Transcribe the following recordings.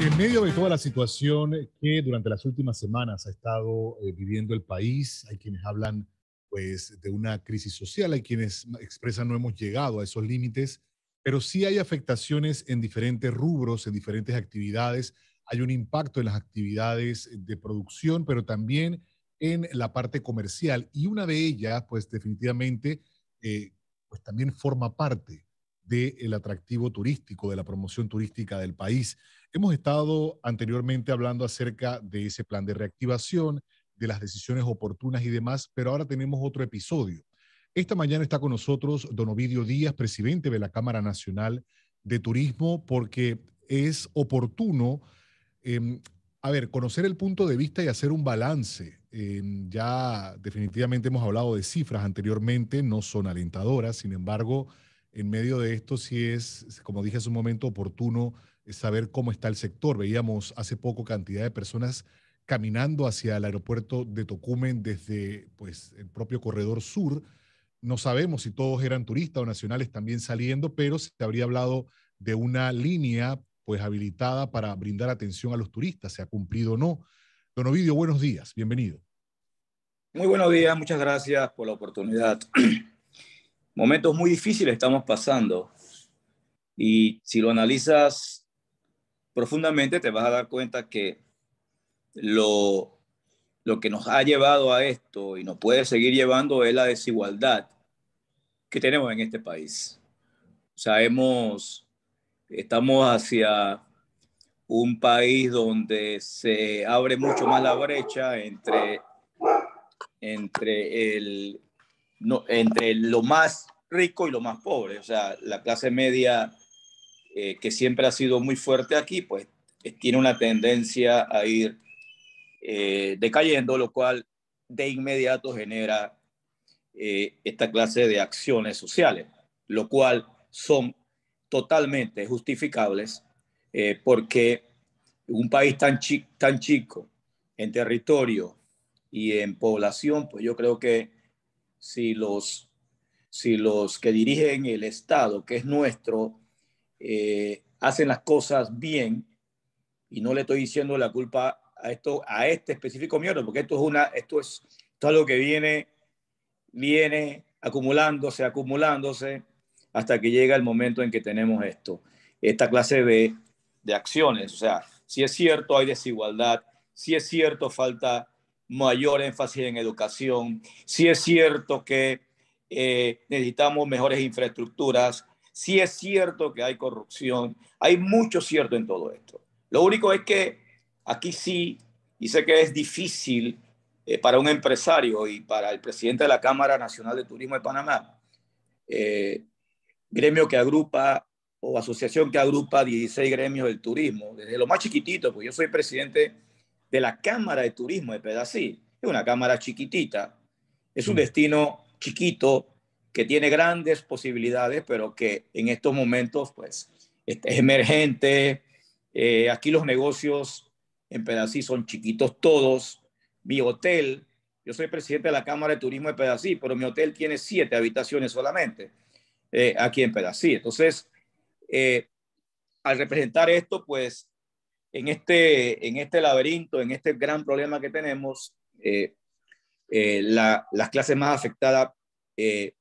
En medio de toda la situación que durante las últimas semanas ha estado eh, viviendo el país, hay quienes hablan pues, de una crisis social, hay quienes expresan no hemos llegado a esos límites, pero sí hay afectaciones en diferentes rubros, en diferentes actividades. Hay un impacto en las actividades de producción, pero también en la parte comercial. Y una de ellas, pues definitivamente, eh, pues también forma parte del el atractivo turístico, de la promoción turística del país. Hemos estado anteriormente hablando acerca de ese plan de reactivación, de las decisiones oportunas y demás, pero ahora tenemos otro episodio. Esta mañana está con nosotros don Ovidio Díaz, presidente de la Cámara Nacional de Turismo, porque es oportuno, em, a ver, conocer el punto de vista y hacer un balance. Em, ya definitivamente hemos hablado de cifras anteriormente, no son alentadoras, sin embargo, en medio de esto sí es, como dije hace un momento, oportuno saber cómo está el sector. Veíamos hace poco cantidad de personas caminando hacia el aeropuerto de Tocumen desde pues, el propio corredor sur. No sabemos si todos eran turistas o nacionales también saliendo, pero se habría hablado de una línea pues habilitada para brindar atención a los turistas, se ha cumplido o no. Don Ovidio, buenos días, bienvenido. Muy buenos días, muchas gracias por la oportunidad. Momentos muy difíciles estamos pasando y si lo analizas profundamente, te vas a dar cuenta que lo, que nos ha llevado a esto y nos puede seguir llevando es la desigualdad que tenemos en este país. Sabemos, estamos hacia un país donde se abre mucho más la brecha entre, entre, el, no, entre lo más rico y lo más pobre. O sea, la clase media eh, que siempre ha sido muy fuerte aquí, pues eh, tiene una tendencia a ir eh, decayendo, lo cual de inmediato genera esta clase de acciones sociales, lo cual son totalmente justificables porque un país tan, tan chico en territorio y en población, pues yo creo que si los, si los que dirigen el Estado, que es nuestro, eh, hacen las cosas bien, y no le estoy diciendo la culpa a, esto, a este específico miembro, porque esto es, una, esto es, esto es algo que viene, viene acumulándose, acumulándose, hasta que llega el momento en que tenemos esto, esta clase de, de acciones. O sea, si es cierto, hay desigualdad, si es cierto, falta mayor énfasis en educación, si es cierto que eh, necesitamos mejores infraestructuras, Sí es cierto que hay corrupción, hay mucho cierto en todo esto. Lo único es que aquí sí, y sé que es difícil eh, para un empresario y para el presidente de la Cámara Nacional de Turismo de Panamá, eh, gremio que agrupa o asociación que agrupa 16 gremios del turismo, desde lo más chiquitito, pues yo soy presidente de la Cámara de Turismo de Pedasí, es una cámara chiquitita, es un mm. destino chiquito, que tiene grandes posibilidades, pero que en estos momentos pues es emergente. Eh, aquí los negocios en Pedací son chiquitos todos. Mi hotel, yo soy presidente de la Cámara de Turismo de Pedací, pero mi hotel tiene siete habitaciones solamente eh, aquí en Pedací. Entonces, eh, al representar esto, pues en este, en este laberinto, en este gran problema que tenemos, las clases más afectadas eh,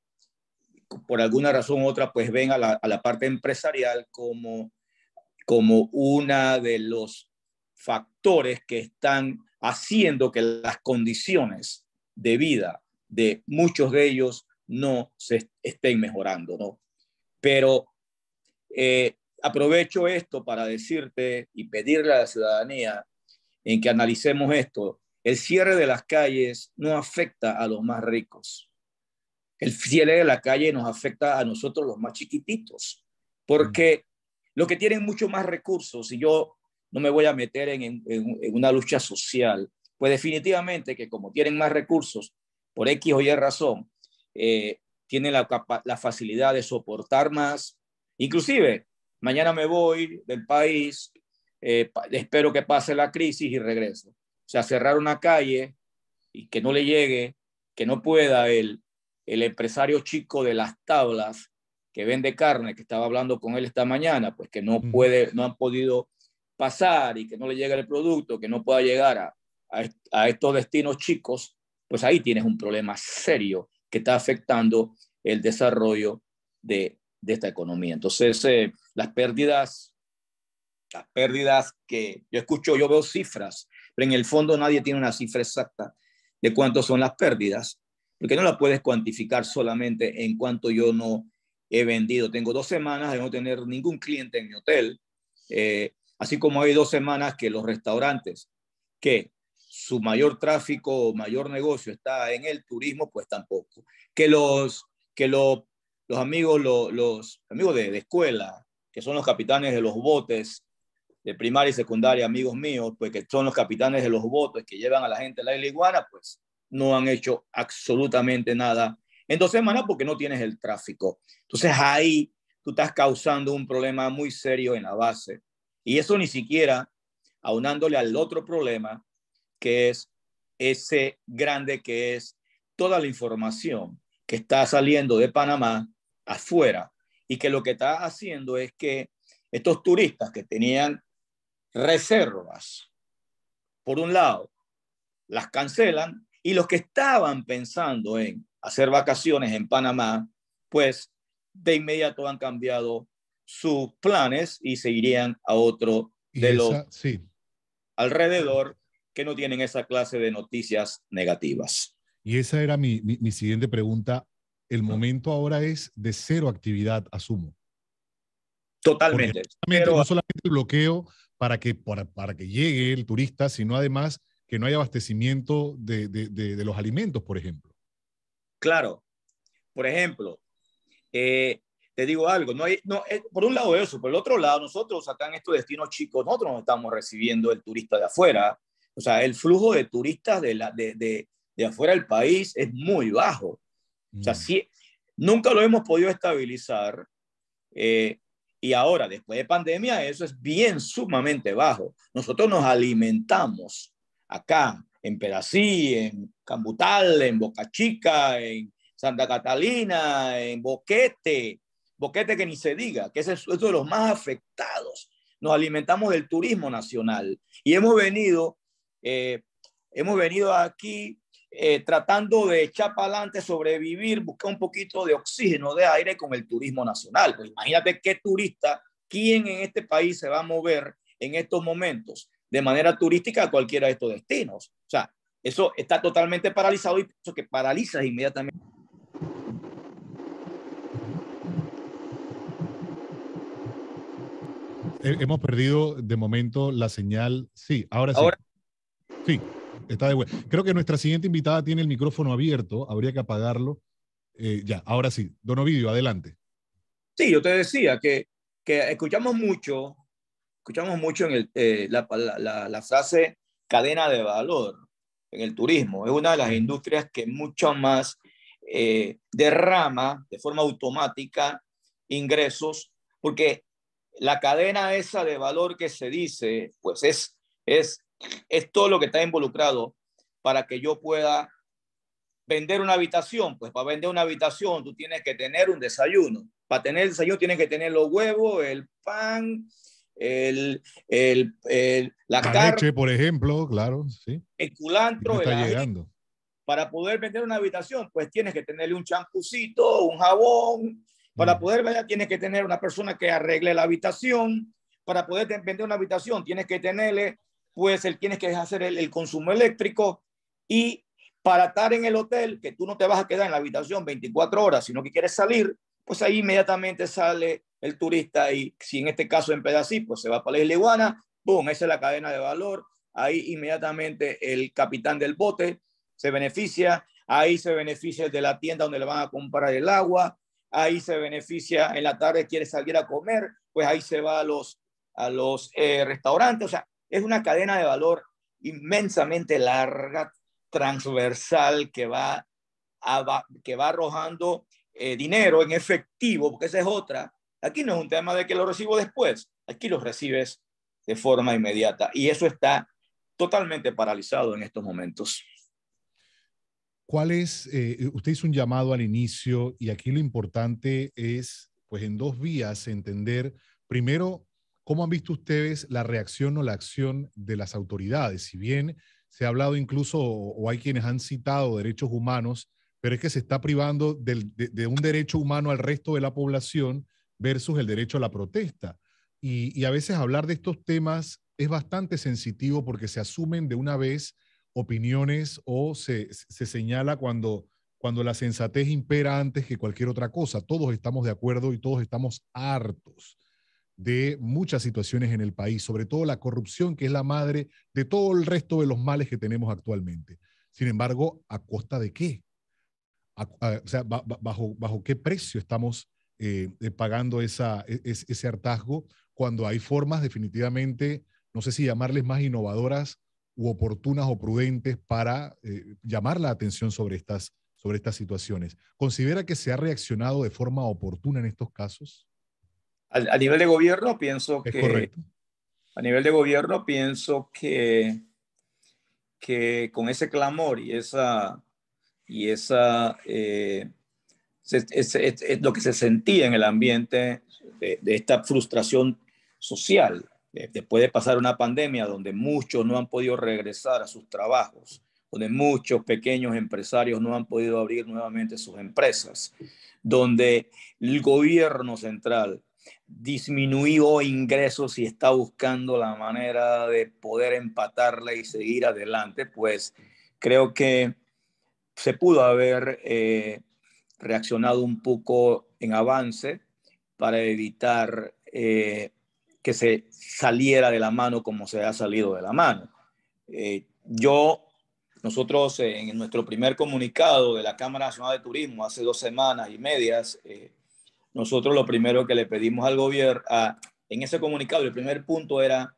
por alguna razón u otra, pues ven a la, parte empresarial como, como uno de los factores que están haciendo que las condiciones de vida de muchos de ellos no se estén mejorando, Pero eh, aprovecho esto para decirte y pedirle a la ciudadanía en que analicemos esto. El cierre de las calles no afecta a los más ricos el cierre de la calle nos afecta a nosotros los más chiquititos, porque los que tienen mucho más recursos, y yo no me voy a meter en, una lucha social, pues definitivamente que como tienen más recursos, por X o Y razón, eh, tienen la, facilidad de soportar más. Inclusive, mañana me voy del país, eh, espero que pase la crisis y regreso. O sea, cerrar una calle y que no le llegue, que no pueda él el empresario chico de las tablas que vende carne, que estaba hablando con él esta mañana, pues que no mm. puede, no han podido pasar y que no le llega el producto, que no pueda llegar a, estos destinos chicos, pues ahí tienes un problema serio que está afectando el desarrollo de, esta economía. Entonces, eh, las pérdidas, las pérdidas que yo escucho, yo veo cifras, pero en el fondo nadie tiene una cifra exacta de cuántas son las pérdidas porque no la puedes cuantificar solamente en cuanto yo no he vendido. Tengo dos semanas de no tener ningún cliente en mi hotel, eh, así como hay dos semanas que los restaurantes que su mayor tráfico o mayor negocio está en el turismo, pues tampoco. Que los, que los, amigos, los, amigos de, de escuela, que son los capitanes de los botes, de primaria y secundaria, amigos míos, pues que son los capitanes de los botes que llevan a la gente a la isla iguana, pues no han hecho absolutamente nada en dos semanas porque no tienes el tráfico. Entonces ahí tú estás causando un problema muy serio en la base. Y eso ni siquiera aunándole al otro problema, que es ese grande que es toda la información que está saliendo de Panamá afuera y que lo que está haciendo es que estos turistas que tenían reservas, por un lado, las cancelan y los que estaban pensando en hacer vacaciones en Panamá, pues de inmediato han cambiado sus planes y se irían a otro de los alrededor que no tienen esa clase de noticias negativas. Y esa era mi, siguiente pregunta. El momento ahora es de cero actividad, asumo. Totalmente. no solamente bloqueo para que, para que llegue el turista, sino además que no hay abastecimiento de, de, los alimentos, por ejemplo. Claro. Por ejemplo, eh, te digo algo, no hay, no, eh, por un lado eso, por el otro lado, nosotros acá en estos destinos chicos, nosotros no estamos recibiendo el turista de afuera, o sea, el flujo de turistas de, la, de, de, de afuera del país es muy bajo. O sea, mm. nunca lo hemos podido estabilizar eh, y ahora, después de pandemia, eso es bien sumamente bajo. Nosotros nos alimentamos acá, en Perací, en Cambutal, en Boca Chica, en Santa Catalina, en Boquete, Boquete que ni se diga, que es uno de los más afectados. Nos alimentamos del turismo nacional y hemos venido, eh, hemos venido aquí eh, tratando de echar para adelante, sobrevivir, buscar un poquito de oxígeno, de aire con el turismo nacional. Pues imagínate qué turista, quién en este país se va a mover en estos momentos de manera turística a cualquiera de estos destinos. O sea, eso está totalmente paralizado y eso que paraliza inmediatamente. Eh, hemos perdido de momento la señal. Sí, ahora sí. Sí, está de vuelta. Creo que nuestra siguiente invitada tiene el micrófono abierto, habría que apagarlo. Eh, ya, ahora sí. Don Ovidio, adelante. Sí, yo te decía que, que escuchamos mucho escuchamos mucho en el, eh, la, frase cadena de valor en el turismo. Es una de las industrias que mucho más eh, derrama de forma automática ingresos, porque la cadena esa de valor que se dice, pues es, es, es todo lo que está involucrado para que yo pueda vender una habitación. Pues para vender una habitación tú tienes que tener un desayuno. Para tener el desayuno tienes que tener los huevos, el pan, el, el, la, carne, por ejemplo, claro, sí. El culantro, está llegando. Para poder vender una habitación, pues tienes que tenerle un champucito, un jabón. Para mm. poder vender, tienes que tener una persona que arregle la habitación. Para poder vender una habitación, tienes que tenerle, pues, el, tienes que hacer el, el consumo eléctrico. Y para estar en el hotel, que tú no te vas a quedar en la habitación 24 horas, sino que quieres salir, pues ahí inmediatamente sale el turista y si en este caso en pedacito pues se va para la isla Iguana, boom, esa es la cadena de valor, ahí inmediatamente el capitán del bote se beneficia, ahí se beneficia de la tienda donde le van a comprar el agua, ahí se beneficia, en la tarde quiere salir a comer, pues ahí se va a los, a los eh, restaurantes, o sea, es una cadena de valor inmensamente larga, transversal, que va, que va arrojando eh, dinero en efectivo, porque esa es otra, Aquí no es un tema de que lo recibo después, aquí los recibes de forma inmediata y eso está totalmente paralizado en estos momentos. ¿Cuál es, eh, usted hizo un llamado al inicio y aquí lo importante es, pues en dos vías, entender primero cómo han visto ustedes la reacción o la acción de las autoridades, si bien se ha hablado incluso o hay quienes han citado derechos humanos, pero es que se está privando de, de un derecho humano al resto de la población versus el derecho a la protesta. Y, a veces hablar de estos temas es bastante sensitivo porque se asumen de una vez opiniones o se, señala cuando, cuando la sensatez impera antes que cualquier otra cosa. Todos estamos de acuerdo y todos estamos hartos de muchas situaciones en el país, sobre todo la corrupción, que es la madre de todo el resto de los males que tenemos actualmente. Sin embargo, ¿a costa de qué? o sea, bajo, ¿bajo qué precio estamos eh, eh, pagando esa, e, ese hartazgo cuando hay formas definitivamente, no sé si llamarles más innovadoras u oportunas o prudentes para eh, llamar la atención sobre estas, sobre estas situaciones. ¿Considera que se ha reaccionado de forma oportuna en estos casos? a nivel de gobierno pienso es que... Correcto. A nivel de gobierno pienso que, que con ese clamor y esa, y esa es, lo que se sentía en el ambiente de, esta frustración social. Después de pasar una pandemia donde muchos no han podido regresar a sus trabajos, donde muchos pequeños empresarios no han podido abrir nuevamente sus empresas, donde el gobierno central disminuyó ingresos y está buscando la manera de poder empatarla y seguir adelante, pues creo que se pudo haber eh, reaccionado un poco en avance para evitar eh, que se saliera de la mano como se ha salido de la mano. Eh, yo, nosotros eh, en nuestro primer comunicado de la Cámara Nacional de Turismo hace dos semanas y medias, nosotros lo primero que le pedimos al gobierno, en ese comunicado, el primer punto era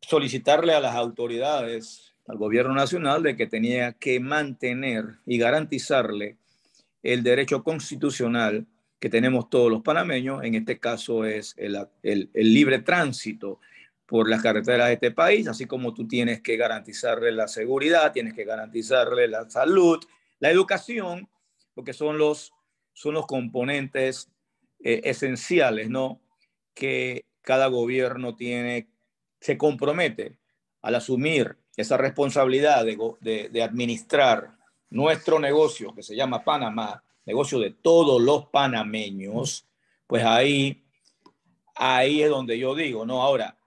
solicitarle a las autoridades al gobierno nacional de que tenía que mantener y garantizarle el derecho constitucional que tenemos todos los panameños, en este caso es el, libre tránsito por las carreteras de este país, así como tú tienes que garantizarle la seguridad, tienes que garantizarle la salud, la educación, porque son los, son los componentes eh, esenciales, ¿no? Que cada gobierno tiene, se compromete al asumir esa responsabilidad de, administrar nuestro negocio que se llama Panamá, negocio de todos los panameños, pues ahí, ahí es donde yo digo, ¿no? Ahora,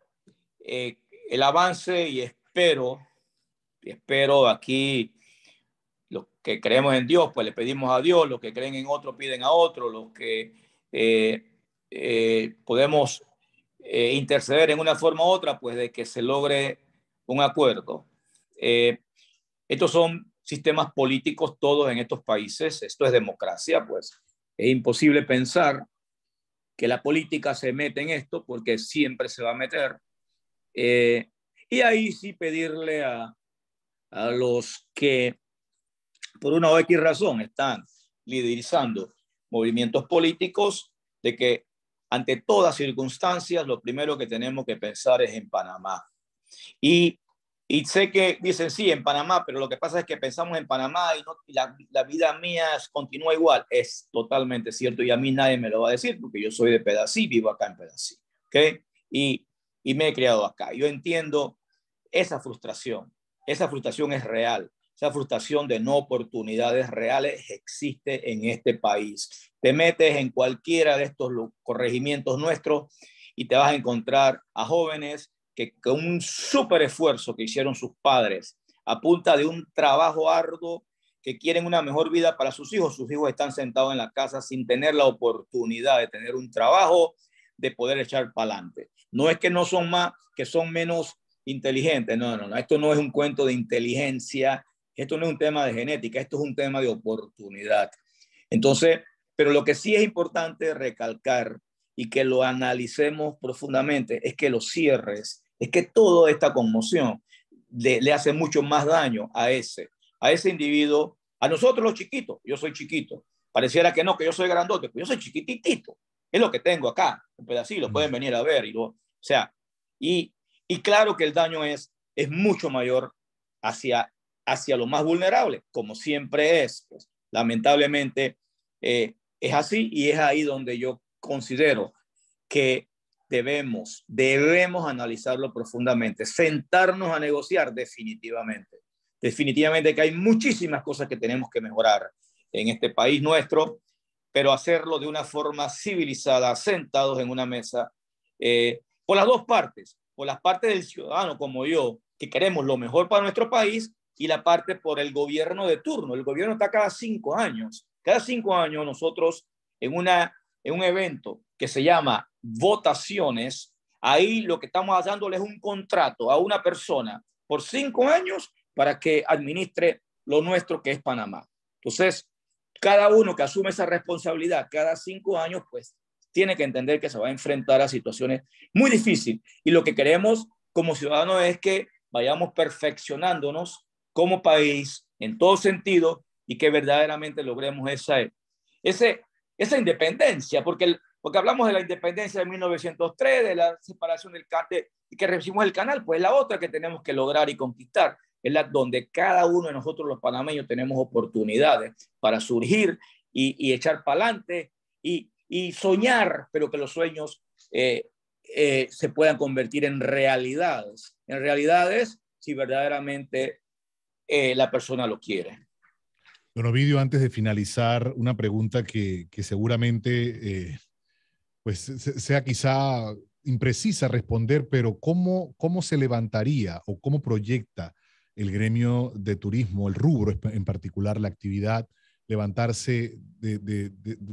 eh, el avance y espero, espero aquí, los que creemos en Dios, pues le pedimos a Dios, los que creen en otro piden a otro, los que eh, eh, podemos interceder en una forma u otra, pues de que se logre un acuerdo. Eh, estos son sistemas políticos todos en estos países. Esto es democracia, pues es imposible pensar que la política se mete en esto porque siempre se va a meter. Eh, y ahí sí pedirle a, a los que por una o X razón están liderizando movimientos políticos de que ante todas circunstancias lo primero que tenemos que pensar es en Panamá. Y, sé que dicen, sí, en Panamá, pero lo que pasa es que pensamos en Panamá y, la, vida mía continúa igual. Es totalmente cierto y a mí nadie me lo va a decir porque yo soy de Pedací, vivo acá en Pedasí ¿okay? y me he criado acá. Yo entiendo esa frustración. Esa frustración es real. Esa frustración de no oportunidades reales existe en este país. Te metes en cualquiera de estos corregimientos nuestros y te vas a encontrar a jóvenes que con un súper esfuerzo que hicieron sus padres, a punta de un trabajo arduo, que quieren una mejor vida para sus hijos, sus hijos están sentados en la casa sin tener la oportunidad de tener un trabajo, de poder echar para adelante. No es que no son más, que son menos inteligentes, no, no, no, esto no es un cuento de inteligencia, esto no es un tema de genética, esto es un tema de oportunidad. Entonces, pero lo que sí es importante recalcar y que lo analicemos profundamente es que los cierres es que toda esta conmoción le, hace mucho más daño a ese, a ese individuo, a nosotros los chiquitos, yo soy chiquito, pareciera que no, que yo soy grandote, pero yo soy chiquititito, es lo que tengo acá, un pedacito, lo mm. pueden venir a ver, y o sea, y, y claro que el daño es, es mucho mayor hacia, hacia lo más vulnerable, como siempre es, pues, lamentablemente eh, es así y es ahí donde yo considero que debemos, debemos analizarlo profundamente, sentarnos a negociar definitivamente. Definitivamente que hay muchísimas cosas que tenemos que mejorar en este país nuestro, pero hacerlo de una forma civilizada, sentados en una mesa, eh, por las dos partes, por las partes del ciudadano como yo, que queremos lo mejor para nuestro país, y la parte por el gobierno de turno. El gobierno está cada cinco años. Cada cinco años nosotros en, una, en un evento que se llama votaciones, ahí lo que estamos dándole es un contrato a una persona por cinco años para que administre lo nuestro que es Panamá. Entonces, cada uno que asume esa responsabilidad cada cinco años, pues tiene que entender que se va a enfrentar a situaciones muy difíciles. Y lo que queremos como ciudadanos es que vayamos perfeccionándonos como país en todo sentido y que verdaderamente logremos esa, ese, esa independencia, porque el, porque hablamos de la independencia de 1903, de la separación del y que recibimos el canal, pues la otra que tenemos que lograr y conquistar, es la donde cada uno de nosotros los panameños tenemos oportunidades para surgir y, echar para adelante y, soñar, pero que los sueños eh, eh, se puedan convertir en realidades, en realidades si verdaderamente eh, la persona lo quiere. Don Ovidio, antes de finalizar, una pregunta que, seguramente pues sea quizá imprecisa responder, pero ¿cómo, cómo se levantaría o cómo proyecta el gremio de turismo, el rubro en particular, la actividad, levantarse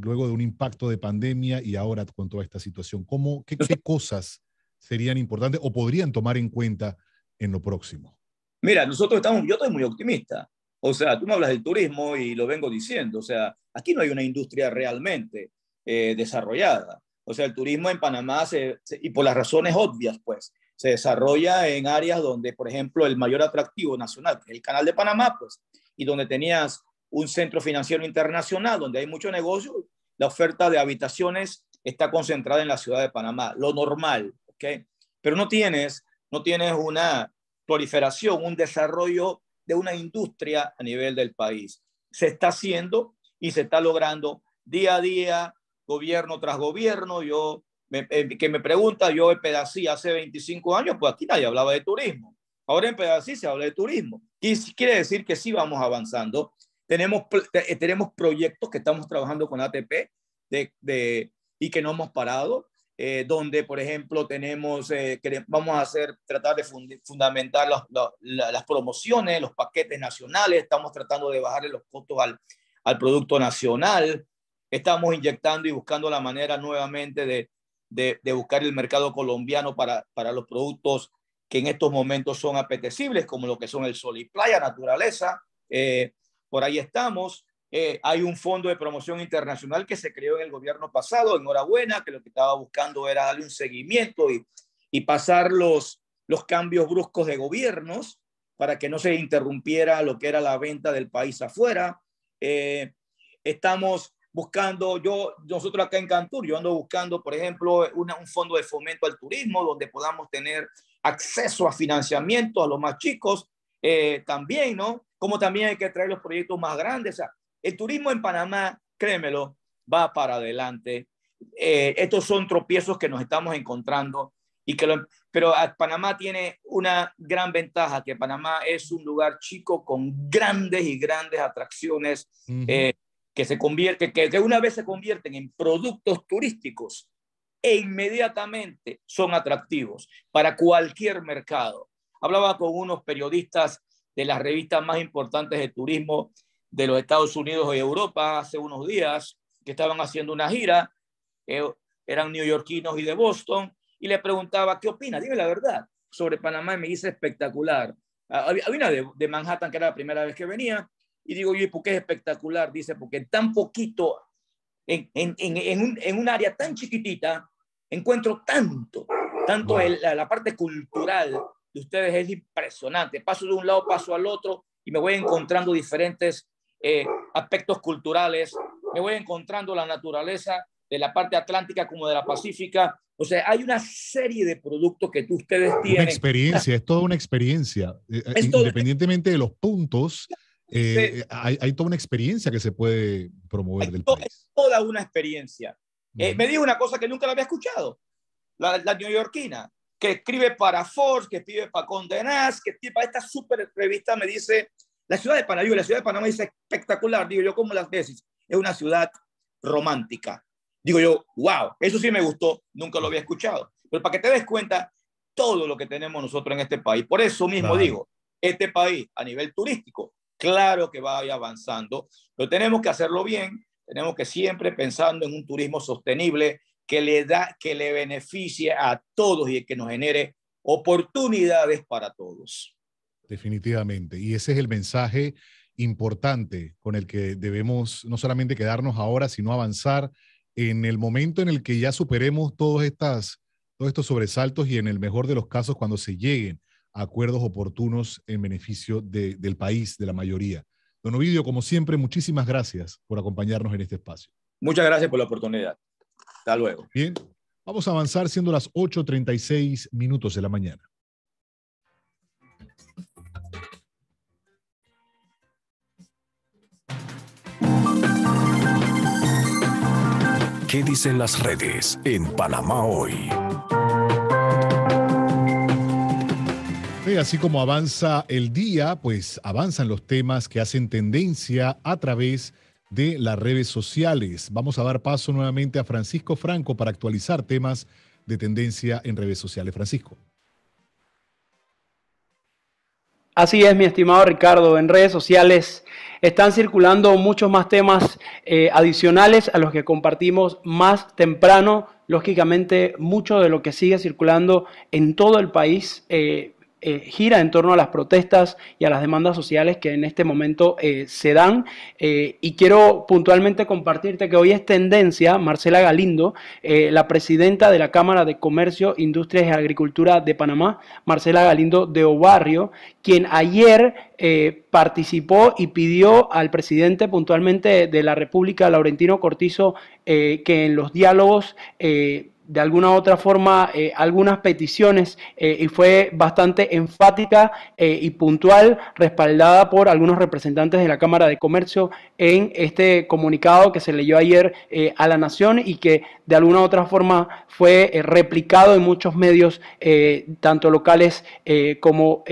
luego de un impacto de pandemia y ahora con toda esta situación? ¿Cómo, qué, cosas serían importantes o podrían tomar en cuenta en lo próximo? Mira, nosotros estamos, yo estoy muy optimista. O sea, tú me hablas del turismo y lo vengo diciendo. O sea, aquí no hay una industria realmente eh, desarrollada. O sea, el turismo en Panamá, se, y por las razones obvias, pues, se desarrolla en áreas donde, por ejemplo, el mayor atractivo nacional, el canal de Panamá, pues, y donde tenías un centro financiero internacional, donde hay mucho negocio, la oferta de habitaciones está concentrada en la ciudad de Panamá, lo normal, ¿ok? Pero no tienes, no tienes una proliferación, un desarrollo de una industria a nivel del país. Se está haciendo y se está logrando día a día, gobierno tras gobierno. Yo, eh, que me pregunta, yo en Pedací hace 25 años, pues aquí nadie hablaba de turismo. Ahora en Pedací se habla de turismo. Y quiere decir que sí vamos avanzando. Tenemos, eh, tenemos proyectos que estamos trabajando con ATP de, de y que no hemos parado. Eh, donde, por ejemplo, tenemos, vamos a hacer, tratar de fundamentar las promociones, los paquetes nacionales, estamos tratando de bajarle los costos al, al producto nacional, estamos inyectando y buscando la manera nuevamente de, de, buscar el mercado colombiano para, para los productos que en estos momentos son apetecibles, como lo que son el sol y playa, naturaleza. Eh, por ahí estamos. Eh, hay un fondo de promoción internacional que se creó en el gobierno pasado, enhorabuena, que lo que estaba buscando era darle un seguimiento y, y pasar los, los cambios bruscos de gobiernos para que no se interrumpiera lo que era la venta del país afuera. Eh, estamos buscando, yo, nosotros acá en Cantur, yo ando buscando, por ejemplo, un fondo de fomento al turismo donde podamos tener acceso a financiamiento a los más chicos eh, también, ¿no? Como también hay que traer los proyectos más grandes. el turismo en Panamá, créemelo, va para adelante. Eh, estos son tropiezos que nos estamos encontrando y que pero ah, Panamá tiene una gran ventaja, que Panamá es un lugar chico con grandes y grandes atracciones que se convierte, que, una vez se convierten en productos turísticos, e inmediatamente son atractivos para cualquier mercado. Hablaba con unos periodistas de las revistas más importantes de turismo de los Estados Unidos y Europa hace unos días, que estaban haciendo una gira, eh, eran neoyorquinos y de Boston, y le preguntaba, ¿qué opina? Dime la verdad sobre Panamá y me dice espectacular. Ah, había una de Manhattan que era la primera vez que venía, y digo yo, ¿y por qué es espectacular? Dice, porque tan poquito, en, en, en, un, en, un, área tan chiquitita, encuentro tanto, tanto la, la parte cultural de ustedes es impresionante. Paso de un lado, paso al otro y me voy encontrando diferentes eh, aspectos culturales, me voy encontrando la naturaleza de la parte atlántica como de la pacífica. O sea, hay una serie de productos que ustedes tienen. Una experiencia, es toda una experiencia. Eh, eh, independientemente de los puntos, eh, hay, toda una experiencia que se puede promover del país. toda una experiencia. Eh, me dijo una cosa que nunca la había escuchado, la, la neoyorquina, que escribe para Forbes, que escribe para Condenaz, que escribe para esta súper revista, me dice, la ciudad de Panamá, la ciudad de Panamá es espectacular, digo yo, como las veces, es una ciudad romántica. Digo yo, wow, eso sí me gustó, nunca lo había escuchado. Pero para que te des cuenta, todo lo que tenemos nosotros en este país. Por eso mismo digo, este país a nivel turístico claro que va avanzando, pero tenemos que hacerlo bien, tenemos que siempre pensando en un turismo sostenible que le da, que le beneficie a todos y que nos genere oportunidades para todos. Definitivamente, y ese es el mensaje importante con el que debemos no solamente quedarnos ahora, sino avanzar en el momento en el que ya superemos estas todos estos sobresaltos y en el mejor de los casos cuando se lleguen acuerdos oportunos en beneficio de, del país, de la mayoría. Don Ovidio, como siempre, muchísimas gracias por acompañarnos en este espacio. Muchas gracias por la oportunidad. Hasta luego. Bien, vamos a avanzar siendo las 8.36 minutos de la mañana. ¿Qué dicen las redes en Panamá hoy? así como avanza el día, pues avanzan los temas que hacen tendencia a través de las redes sociales. Vamos a dar paso nuevamente a Francisco Franco para actualizar temas de tendencia en redes sociales. Francisco. Así es, mi estimado Ricardo. En redes sociales están circulando muchos más temas eh, adicionales a los que compartimos más temprano. Lógicamente, mucho de lo que sigue circulando en todo el país eh, eh, gira en torno a las protestas y a las demandas sociales que en este momento eh, se dan. Eh, y quiero puntualmente compartirte que hoy es tendencia, Marcela Galindo, la presidenta de la Cámara de Comercio, Industrias y Agricultura de Panamá, Marcela Galindo de Obarrio, quien ayer participó y pidió al presidente puntualmente de la República, Laurentino Cortizo, que en los diálogos de alguna u otra forma eh, algunas peticiones eh, y fue bastante enfática eh, y puntual, respaldada por algunos representantes de la Cámara de Comercio en este comunicado que se leyó ayer a la Nación y que de alguna u otra forma fue replicado en muchos medios, tanto locales como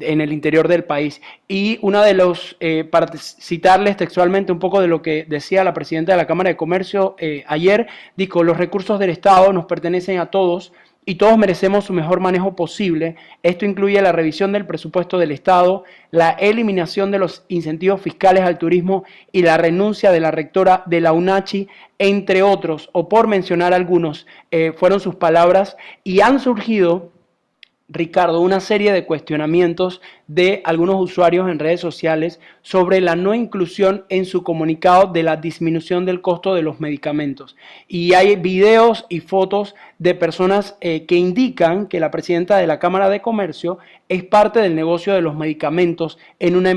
en el interior del país. Y una de los, eh, para citarles textualmente un poco de lo que decía la presidenta de la Cámara de Comercio eh, ayer, dijo, los recursos del Estado nos pertenecen a todos y todos merecemos su mejor manejo posible. Esto incluye la revisión del presupuesto del Estado, la eliminación de los incentivos fiscales al turismo y la renuncia de la rectora de la UNACHI, entre otros, o por mencionar algunos, eh, fueron sus palabras, y han surgido Ricardo, una serie de cuestionamientos de algunos usuarios en redes sociales sobre la no inclusión en su comunicado de la disminución del costo de los medicamentos. Y hay videos y fotos de personas eh, que indican que la presidenta de la Cámara de Comercio es parte del negocio de los medicamentos en una empresa.